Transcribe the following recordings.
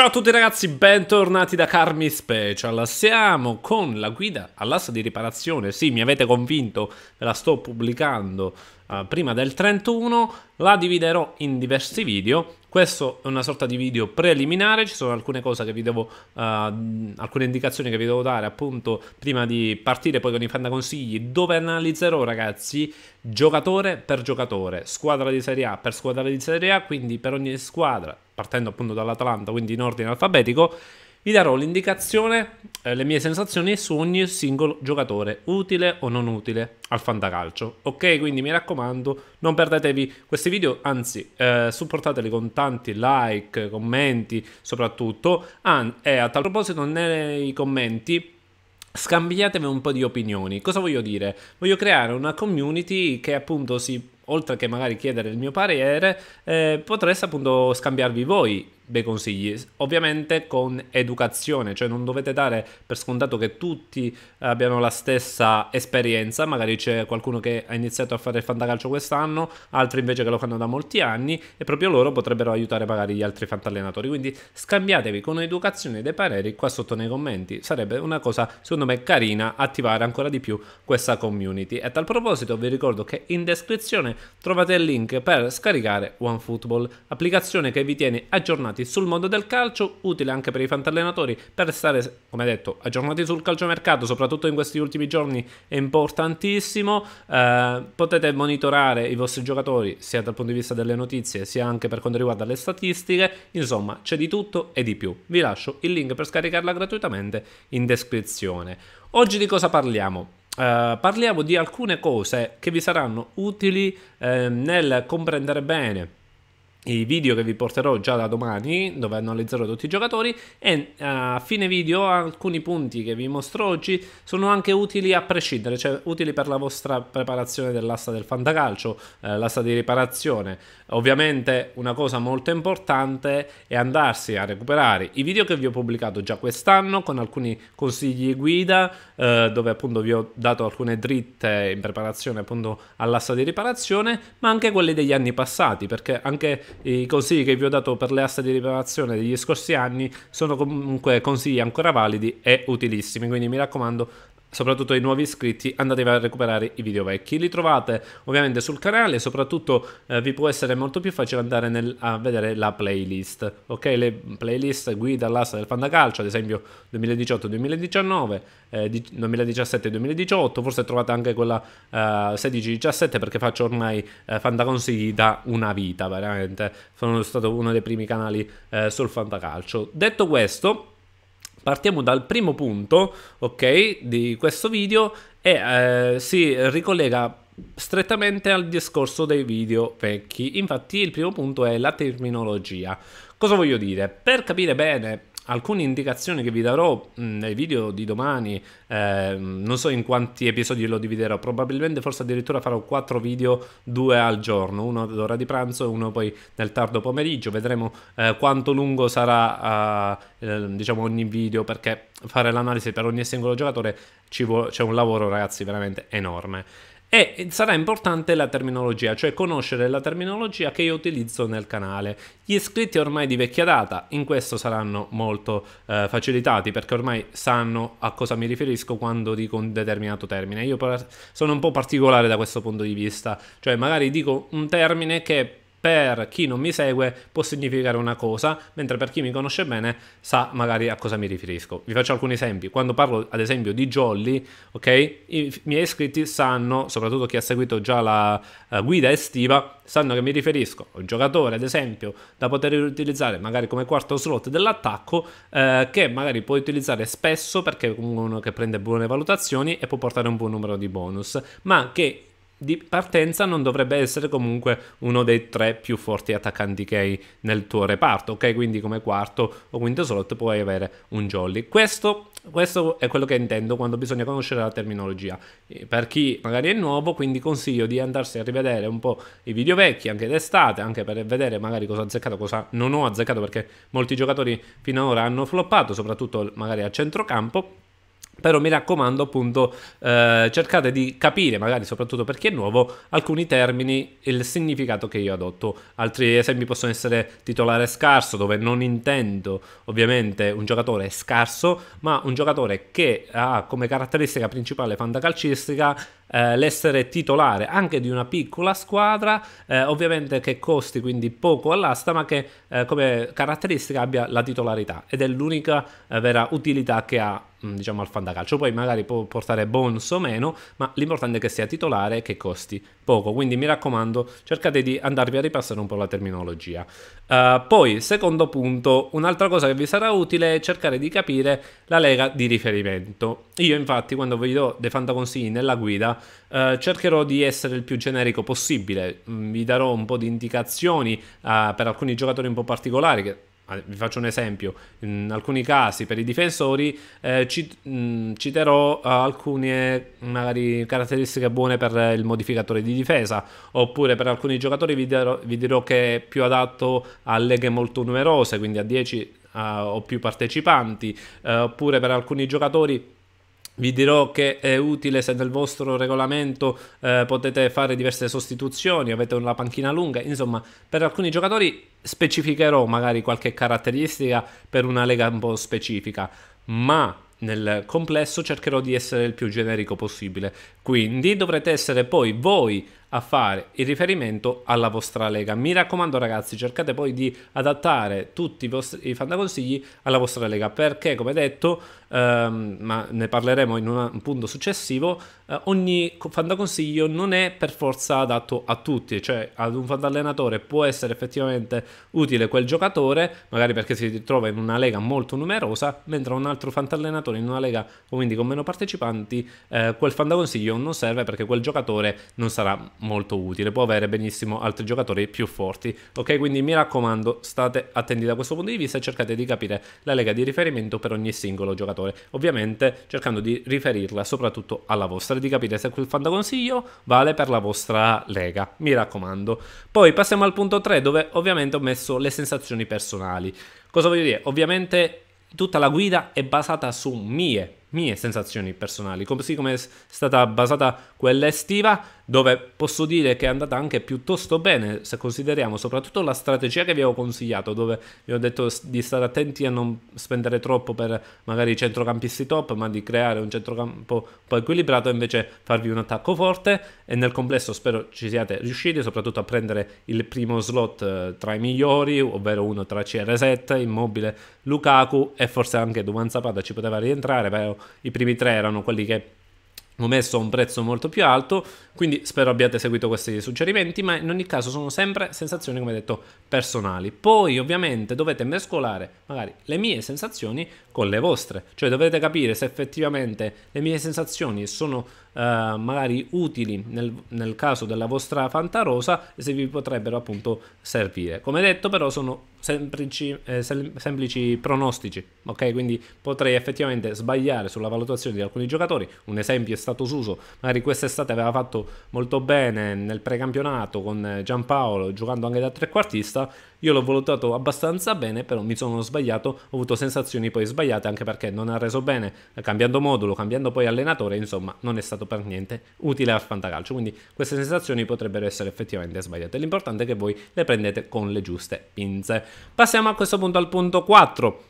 Ciao a tutti ragazzi, bentornati da Carmi Special. Siamo con la guida all'asta di riparazione. Sì, mi avete convinto, ve la sto pubblicando eh, prima del 31, la dividerò in diversi video. Questo è una sorta di video preliminare, ci sono alcune cose che vi devo, eh, alcune indicazioni che vi devo dare appunto prima di partire poi con i fanda consigli, dove analizzerò ragazzi giocatore per giocatore, squadra di Serie A per squadra di Serie A, quindi per ogni squadra, partendo appunto dall'Atalanta, quindi in ordine alfabetico, vi darò l'indicazione, eh, le mie sensazioni su ogni singolo giocatore, utile o non utile al fantacalcio. Ok, quindi mi raccomando, non perdetevi questi video, anzi, eh, supportateli con tanti like, commenti soprattutto. Ah, e a tal proposito, nei commenti scambiatevi un po' di opinioni. Cosa voglio dire? Voglio creare una community che appunto si oltre che magari chiedere il mio parere, eh, potreste appunto scambiarvi voi dei consigli, ovviamente con educazione, cioè non dovete dare per scontato che tutti abbiano la stessa esperienza, magari c'è qualcuno che ha iniziato a fare il fantacalcio quest'anno, altri invece che lo fanno da molti anni e proprio loro potrebbero aiutare magari gli altri fantallenatori, quindi scambiatevi con educazione dei pareri qua sotto nei commenti, sarebbe una cosa secondo me carina attivare ancora di più questa community. E a tal proposito vi ricordo che in descrizione trovate il link per scaricare OneFootball, applicazione che vi tiene aggiornati aggiornamenti sul mondo del calcio, utile anche per i fantallenatori, per stare, come detto, aggiornati sul calciomercato, soprattutto in questi ultimi giorni è importantissimo. Eh, potete monitorare i vostri giocatori sia dal punto di vista delle notizie, sia anche per quanto riguarda le statistiche. Insomma, c'è di tutto e di più. Vi lascio il link per scaricarla gratuitamente in descrizione. Oggi di cosa parliamo? Uh, parliamo di alcune cose che vi saranno utili uh, nel comprendere bene i video che vi porterò già da domani dove analizzerò tutti i giocatori e eh, a fine video alcuni punti che vi mostro oggi sono anche utili a prescindere cioè utili per la vostra preparazione dell'asta del fantacalcio eh, l'asta di riparazione ovviamente una cosa molto importante è andarsi a recuperare i video che vi ho pubblicato già quest'anno con alcuni consigli guida eh, dove appunto vi ho dato alcune dritte in preparazione appunto all'asta di riparazione ma anche quelli degli anni passati perché anche i consigli che vi ho dato per le aste di riparazione degli scorsi anni sono comunque consigli ancora validi e utilissimi, quindi mi raccomando soprattutto ai nuovi iscritti andate a recuperare i video vecchi li trovate ovviamente sul canale e soprattutto eh, vi può essere molto più facile andare nel, a vedere la playlist ok le playlist guida all'asta del fandacalcio ad esempio 2018-2019 eh, 2017-2018 forse trovate anche quella eh, 16-17 perché faccio ormai eh, fantaconsigli da una vita veramente sono stato uno dei primi canali eh, sul fantacalcio detto questo Partiamo dal primo punto, ok, di questo video e eh, si ricollega strettamente al discorso dei video vecchi. Infatti il primo punto è la terminologia. Cosa voglio dire? Per capire bene alcune indicazioni che vi darò mm, nei video di domani, eh, non so in quanti episodi lo dividerò, probabilmente forse addirittura farò quattro video, due al giorno, uno all'ora di pranzo e uno poi nel tardo pomeriggio, vedremo eh, quanto lungo sarà eh, ehm, diciamo ogni video perché fare l'analisi per ogni singolo giocatore c'è un lavoro ragazzi veramente enorme. E sarà importante la terminologia, cioè conoscere la terminologia che io utilizzo nel canale. Gli iscritti ormai di vecchia data in questo saranno molto eh, facilitati perché ormai sanno a cosa mi riferisco quando dico un determinato termine. Io sono un po' particolare da questo punto di vista, cioè magari dico un termine che per chi non mi segue può significare una cosa, mentre per chi mi conosce bene sa magari a cosa mi riferisco. Vi faccio alcuni esempi. Quando parlo ad esempio di Jolly, ok? I miei iscritti sanno, soprattutto chi ha seguito già la uh, guida estiva, sanno che mi riferisco a un giocatore ad esempio da poter utilizzare magari come quarto slot dell'attacco eh, che magari puoi utilizzare spesso perché è uno che prende buone valutazioni e può portare un buon numero di bonus, ma che di partenza non dovrebbe essere comunque uno dei tre più forti attaccanti che hai nel tuo reparto, ok? Quindi come quarto o quinto slot puoi avere un jolly. Questo, questo è quello che intendo quando bisogna conoscere la terminologia. Per chi magari è nuovo, quindi consiglio di andarsi a rivedere un po' i video vecchi, anche d'estate, anche per vedere magari cosa ho azzeccato, cosa non ho azzeccato, perché molti giocatori finora hanno floppato, soprattutto magari a centrocampo però mi raccomando, appunto, eh, cercate di capire, magari soprattutto per chi è nuovo, alcuni termini e il significato che io adotto. Altri esempi possono essere titolare scarso, dove non intendo ovviamente un giocatore scarso, ma un giocatore che ha come caratteristica principale fantacalcistica eh, l'essere titolare anche di una piccola squadra, eh, ovviamente che costi quindi poco all'asta, ma che eh, come caratteristica abbia la titolarità ed è l'unica eh, vera utilità che ha mm, diciamo al fantacalcio poi magari può portare bonus o meno ma l'importante è che sia titolare e che costi poco quindi mi raccomando cercate di andarvi a ripassare un po' la terminologia uh, poi secondo punto un'altra cosa che vi sarà utile è cercare di capire la lega di riferimento io infatti quando vi do dei fantaconsigli nella guida eh, cercherò di essere il più generico possibile, mm, vi darò un po' di indicazioni eh, per alcuni giocatori un po' particolari che eh, vi faccio un esempio, in alcuni casi per i difensori eh, ci, mh, mm, citerò eh, alcune magari caratteristiche buone per il modificatore di difesa, oppure per alcuni giocatori vi, darò, vi dirò che è più adatto a leghe molto numerose, quindi a 10 uh, o più partecipanti, uh, oppure per alcuni giocatori vi dirò che è utile se nel vostro regolamento eh, potete fare diverse sostituzioni, avete una panchina lunga, insomma per alcuni giocatori specificherò magari qualche caratteristica per una lega un po' specifica, ma nel complesso cercherò di essere il più generico possibile, quindi dovrete essere poi voi a fare il riferimento alla vostra lega. Mi raccomando ragazzi, cercate poi di adattare tutti i vostri i fantaconsigli alla vostra lega perché come detto ehm, ma ne parleremo in una, un punto successivo, eh, ogni fantaconsiglio non è per forza adatto a tutti, cioè ad un fantallenatore può essere effettivamente utile quel giocatore, magari perché si trova in una lega molto numerosa, mentre un altro fantallenatore in una lega quindi con meno partecipanti, eh, quel fantaconsiglio non serve perché quel giocatore non sarà molto utile, può avere benissimo altri giocatori più forti, ok? Quindi mi raccomando, state attenti da questo punto di vista e cercate di capire la lega di riferimento per ogni singolo giocatore ascoltatore, ovviamente cercando di riferirla soprattutto alla vostra e di capire se quel fantaconsiglio vale per la vostra lega, mi raccomando. Poi passiamo al punto 3 dove ovviamente ho messo le sensazioni personali. Cosa voglio dire? Ovviamente tutta la guida è basata su mie, mie sensazioni personali, così come è stata basata quella estiva dove posso dire che è andata anche piuttosto bene se consideriamo soprattutto la strategia che vi avevo consigliato, dove vi ho detto di stare attenti a non spendere troppo per magari i centrocampisti top, ma di creare un centrocampo un po' equilibrato e invece farvi un attacco forte e nel complesso spero ci siate riusciti soprattutto a prendere il primo slot eh, tra i migliori, ovvero uno tra CR7, Immobile, Lukaku e forse anche Duman Zapata ci poteva rientrare, però i primi tre erano quelli che ho messo a un prezzo molto più alto, quindi spero abbiate seguito questi suggerimenti, ma in ogni caso sono sempre sensazioni, come detto, personali. Poi ovviamente dovete mescolare magari le mie sensazioni con le vostre, cioè dovete capire se effettivamente le mie sensazioni sono eh, magari utili nel, nel caso della vostra fantarosa e se vi potrebbero appunto servire. Come detto però sono semplici, eh, semplici pronostici, ok? Quindi potrei effettivamente sbagliare sulla valutazione di alcuni giocatori. Un esempio è stato Suso, magari quest'estate aveva fatto molto bene nel precampionato con eh, Giampaolo, giocando anche da trequartista. Io l'ho valutato abbastanza bene, però mi sono sbagliato, ho avuto sensazioni poi sbagliate anche perché non ha reso bene, eh, cambiando modulo, cambiando poi allenatore, insomma, non è stato per niente utile al fantacalcio. Quindi queste sensazioni potrebbero essere effettivamente sbagliate. L'importante è che voi le prendete con le giuste pinze. Passiamo a questo punto al punto 4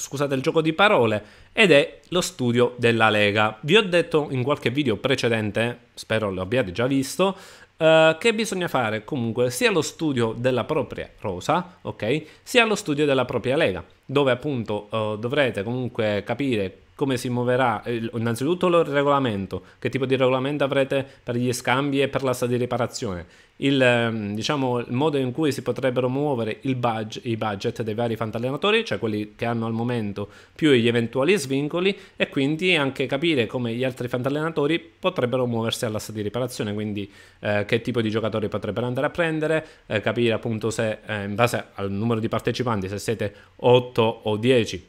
scusate il gioco di parole, ed è lo studio della Lega. Vi ho detto in qualche video precedente, spero lo abbiate già visto, eh, che bisogna fare comunque sia lo studio della propria rosa, ok, sia lo studio della propria Lega, dove appunto eh, dovrete comunque capire come si muoverà eh, innanzitutto il regolamento, che tipo di regolamento avrete per gli scambi e per la di riparazione, il, ehm, diciamo, il, modo in cui si potrebbero muovere budget, i budget dei vari fantallenatori, cioè quelli che hanno al momento più gli eventuali svincoli e quindi anche capire come gli altri fantallenatori potrebbero muoversi all'asta di riparazione, quindi eh, che tipo di giocatori potrebbero andare a prendere, eh, capire appunto se eh, in base al numero di partecipanti, se siete 8 o 10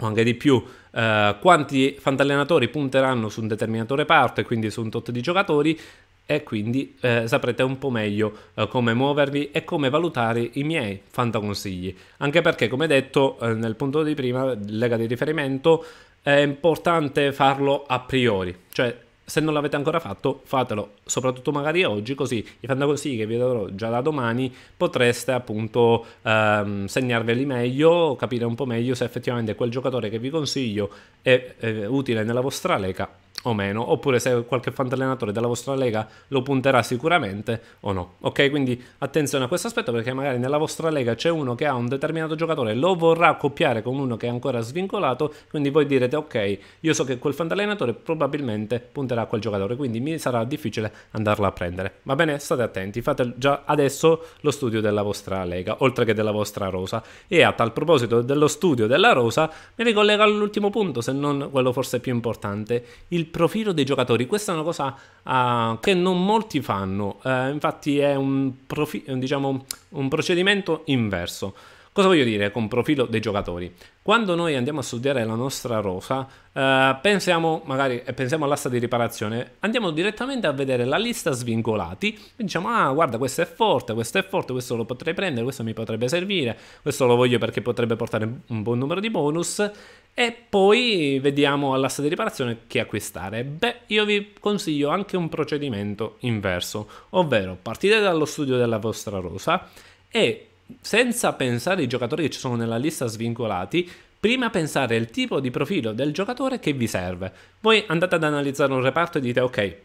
o anche di più, eh, quanti fantallenatori punteranno su un determinato reparto e quindi su un tot di giocatori e quindi eh, saprete un po' meglio eh, come muovervi e come valutare i miei fantaconsigli. Anche perché, come detto eh, nel punto di prima, lega di riferimento, è importante farlo a priori, cioè se non l'avete ancora fatto, fatelo, soprattutto magari oggi, così i fantaconsigli che vi darò già da domani potreste appunto ehm, segnarveli meglio, capire un po' meglio se effettivamente quel giocatore che vi consiglio è, è eh, utile nella vostra leca o meno, oppure se qualche fantallenatore della vostra lega lo punterà sicuramente o no. Ok, quindi attenzione a questo aspetto perché magari nella vostra lega c'è uno che ha un determinato giocatore, lo vorrà accoppiare con uno che è ancora svincolato, quindi voi direte ok, io so che quel fantallenatore probabilmente punterà a quel giocatore, quindi mi sarà difficile andarlo a prendere. Va bene, state attenti, fate già adesso lo studio della vostra lega, oltre che della vostra rosa. E a tal proposito dello studio della rosa, mi ricollego all'ultimo punto, se non quello forse più importante, il profilo dei giocatori. Questa è una cosa uh, che non molti fanno, uh, infatti è un, profi- diciamo, un procedimento inverso. Cosa voglio dire con profilo dei giocatori? Quando noi andiamo a studiare la nostra rosa, eh, pensiamo magari pensiamo all'asta di riparazione, andiamo direttamente a vedere la lista svincolati e diciamo "Ah, guarda, questo è forte, questo è forte, questo lo potrei prendere, questo mi potrebbe servire, questo lo voglio perché potrebbe portare un buon numero di bonus" e poi vediamo all'asta di riparazione che acquistare. Beh, io vi consiglio anche un procedimento inverso, ovvero partite dallo studio della vostra rosa e senza pensare ai giocatori che ci sono nella lista svincolati, prima pensare al tipo di profilo del giocatore che vi serve. Voi andate ad analizzare un reparto e dite ok,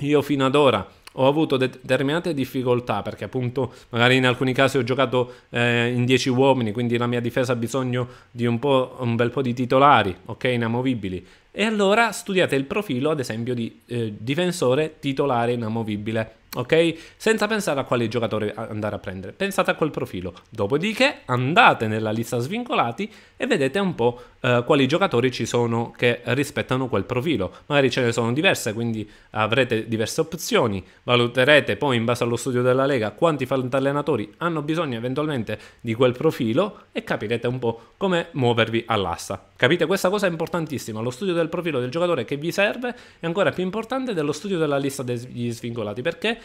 io fino ad ora ho avuto determinate difficoltà perché appunto magari in alcuni casi ho giocato eh, in 10 uomini, quindi la mia difesa ha bisogno di un, un, bel po' di titolari, ok, inamovibili. E allora studiate il profilo, ad esempio, di eh, difensore titolare inamovibile ok? Senza pensare a quale giocatore andare a prendere, pensate a quel profilo. Dopodiché andate nella lista svincolati e vedete un po' eh, quali giocatori ci sono che rispettano quel profilo. Magari ce ne sono diverse, quindi avrete diverse opzioni. Valuterete poi in base allo studio della Lega quanti allenatori hanno bisogno eventualmente di quel profilo e capirete un po' come muovervi all'asta. Capite? Questa cosa è importantissima. Lo studio del profilo del giocatore che vi serve è ancora più importante dello studio della lista degli svincolati perché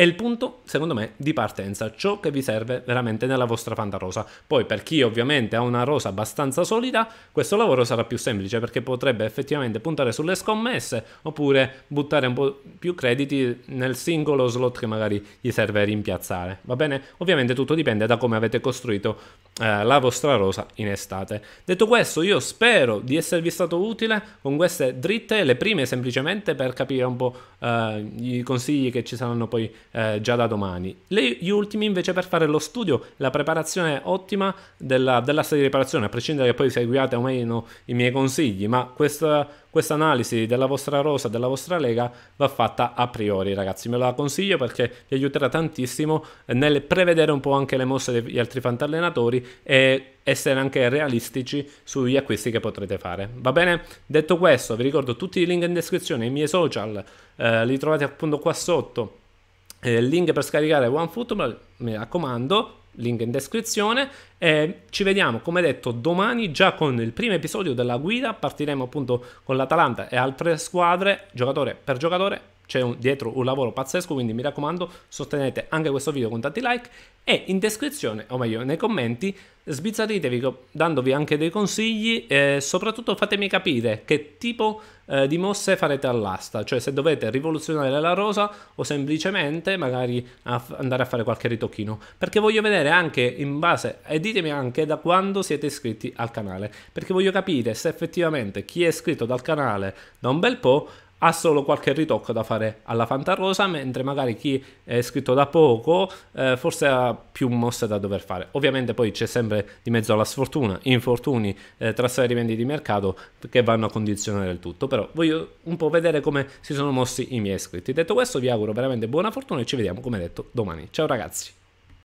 è il punto, secondo me, di partenza, ciò che vi serve veramente nella vostra fanta rosa. Poi per chi ovviamente ha una rosa abbastanza solida, questo lavoro sarà più semplice perché potrebbe effettivamente puntare sulle scommesse oppure buttare un po' più crediti nel singolo slot che magari gli serve rimpiazzare, va bene? Ovviamente tutto dipende da come avete costruito eh, la vostra rosa in estate. Detto questo, io spero di esservi stato utile con queste dritte, le prime semplicemente per capire un po' eh, i consigli che ci saranno poi eh, già da domani. Le, gli ultimi invece per fare lo studio, la preparazione ottima della, della serie di riparazione, a prescindere che poi seguiate o meno i miei consigli, ma questa, questa analisi della vostra rosa, della vostra lega va fatta a priori ragazzi, me la consiglio perché vi aiuterà tantissimo nel prevedere un po' anche le mosse degli altri fantallenatori e essere anche realistici sugli acquisti che potrete fare. Va bene? Detto questo, vi ricordo tutti i link in descrizione, i miei social, eh, li trovate appunto qua sotto eh, link per scaricare OneFootball, mi raccomando, link in descrizione e ci vediamo come detto domani già con il primo episodio della guida partiremo appunto con l'Atalanta e altre squadre giocatore per giocatore c'è un, dietro un lavoro pazzesco, quindi mi raccomando sostenete anche questo video con tanti like e in descrizione, o meglio nei commenti, sbizzarritevi dandovi anche dei consigli e soprattutto fatemi capire che tipo eh, di mosse farete all'asta, cioè se dovete rivoluzionare la rosa o semplicemente magari a andare a fare qualche ritocchino, perché voglio vedere anche in base e ditemi anche da quando siete iscritti al canale, perché voglio capire se effettivamente chi è iscritto dal canale da un bel po' ha solo qualche ritocco da fare alla Fantarosa, mentre magari chi è iscritto da poco eh, forse ha più mosse da dover fare. Ovviamente poi c'è sempre di mezzo la sfortuna, infortuni, eh, trasferimenti di mercato che vanno a condizionare il tutto, però voglio un po' vedere come si sono mossi i miei iscritti. Detto questo vi auguro veramente buona fortuna e ci vediamo come detto domani. Ciao ragazzi!